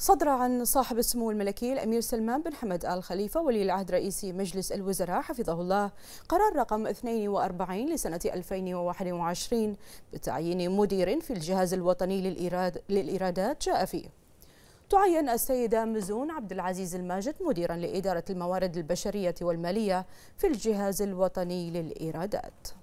صدر عن صاحب السمو الملكي الأمير سلمان بن حمد آل خليفة ولي العهد رئيس مجلس الوزراء حفظه الله قرار رقم 42 لسنة 2021 بتعيين مدير في الجهاز الوطني للإيراد للإيرادات جاء فيه تعين السيدة مزون عبد العزيز الماجد مديرا لإدارة الموارد البشرية والمالية في الجهاز الوطني للإيرادات